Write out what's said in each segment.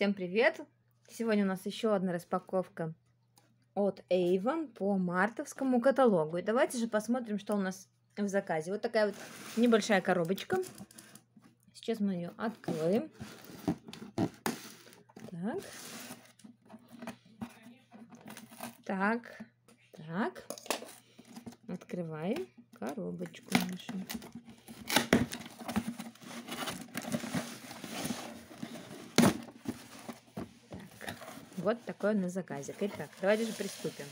Всем привет! Сегодня у нас еще одна распаковка от Avon по мартовскому каталогу. И давайте же посмотрим, что у нас в заказе. Вот такая вот небольшая коробочка. Сейчас мы ее откроем. Так. Так. Так. Открываем коробочку нашу. Вот такой он на заказик. Итак, давайте же приступим.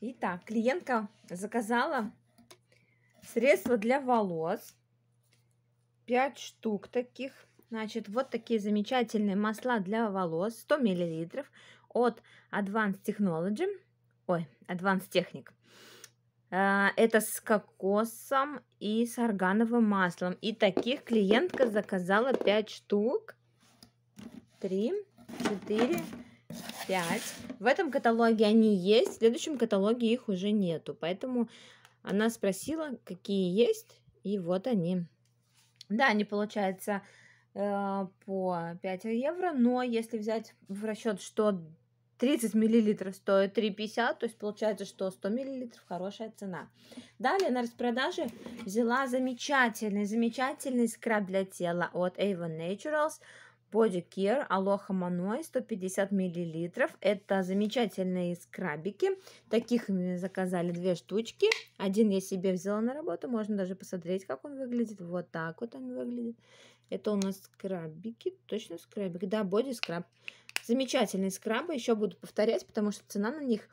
Итак, клиентка заказала средства для волос. пять штук таких. Значит, вот такие замечательные масла для волос. 100 мл от Advanced Technology. Ой, Advanced Technic. А, это с кокосом и с органовым маслом. И таких клиентка заказала 5 штук три, четыре, пять. В этом каталоге они есть, в следующем каталоге их уже нету. Поэтому она спросила, какие есть, и вот они. Да, они, получается, э, по 5 евро, но если взять в расчет, что 30 миллилитров стоит 3,50, то есть получается, что 100 миллилитров хорошая цена. Далее на распродаже взяла замечательный, замечательный скраб для тела от Avon Naturals Body Care Aloha Manoi 150 мл. Это замечательные скрабики. Таких мне заказали две штучки. Один я себе взяла на работу. Можно даже посмотреть, как он выглядит. Вот так вот он выглядит. Это у нас скрабики. Точно скрабик. Да, боди скраб. Замечательные скрабы. Еще буду повторять, потому что цена на них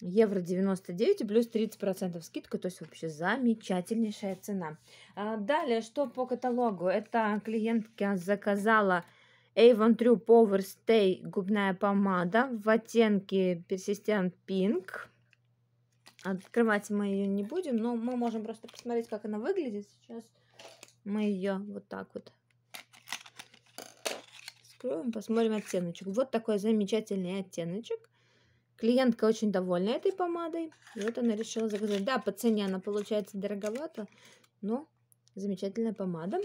евро 99 плюс 30% скидка, то есть вообще замечательнейшая цена. А, далее, что по каталогу? эта клиентка заказала Avon True Power Stay губная помада в оттенке Persistent Pink. Открывать мы ее не будем, но мы можем просто посмотреть, как она выглядит. Сейчас мы ее вот так вот откроем, посмотрим оттеночек. Вот такой замечательный оттеночек. Клиентка очень довольна этой помадой. И вот она решила заказать. Да, по цене она получается дороговато, но замечательная помада.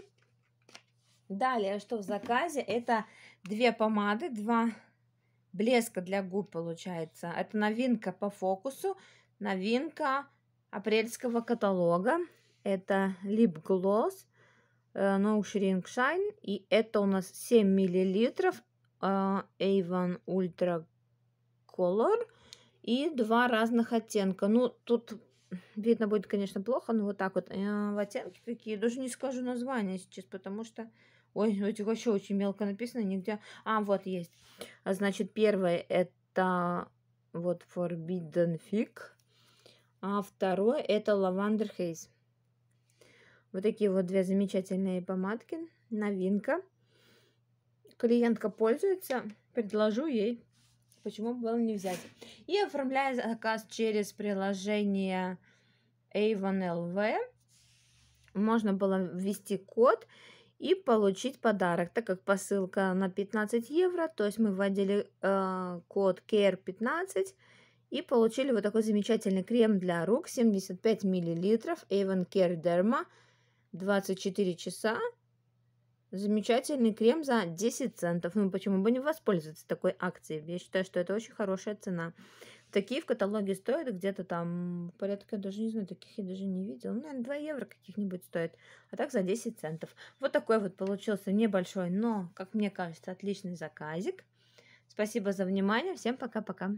Далее, а что в заказе, это две помады, два блеска для губ получается. Это новинка по фокусу, новинка апрельского каталога. Это Lip Gloss, э, No Shrink Shine. И это у нас 7 миллилитров э, Avon Ultra Color и два разных оттенка. Ну, тут видно будет, конечно, плохо, но вот так вот. Э, в оттенки какие, даже не скажу название сейчас, потому что... Ой, у этих вообще очень мелко написано, нигде... А, вот есть. А, значит, первое это вот Forbidden Fig, а второе это Lavender Haze. Вот такие вот две замечательные помадки, новинка. Клиентка пользуется, предложу ей почему было не взять. И оформляя заказ через приложение Avon LV, можно было ввести код и получить подарок, так как посылка на 15 евро, то есть мы вводили э, код CARE15 и получили вот такой замечательный крем для рук 75 мл Avon Care Derma 24 часа Замечательный крем за 10 центов. Ну, почему бы не воспользоваться такой акцией? Я считаю, что это очень хорошая цена. Такие в каталоге стоят где-то там порядка, даже не знаю, таких я даже не видела. Ну, наверное, 2 евро каких-нибудь стоит. А так за 10 центов. Вот такой вот получился небольшой, но, как мне кажется, отличный заказик. Спасибо за внимание. Всем пока-пока.